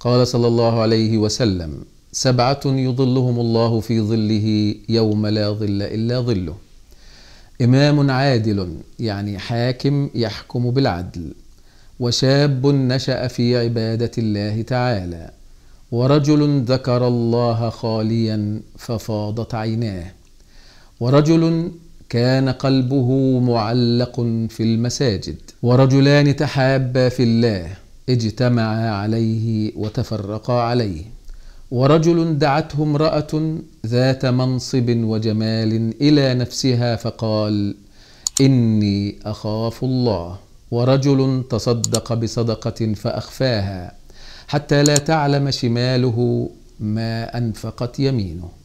قال صلى الله عليه وسلم سبعه يظلهم الله في ظله يوم لا ظل الا ظله امام عادل يعني حاكم يحكم بالعدل وشاب نشا في عباده الله تعالى ورجل ذكر الله خاليا ففاضت عيناه ورجل كان قلبه معلق في المساجد ورجلان تحابا في الله اجتمعا عليه وتفرقا عليه ورجل دعته امراه ذات منصب وجمال الى نفسها فقال اني اخاف الله ورجل تصدق بصدقه فاخفاها حتى لا تعلم شماله ما انفقت يمينه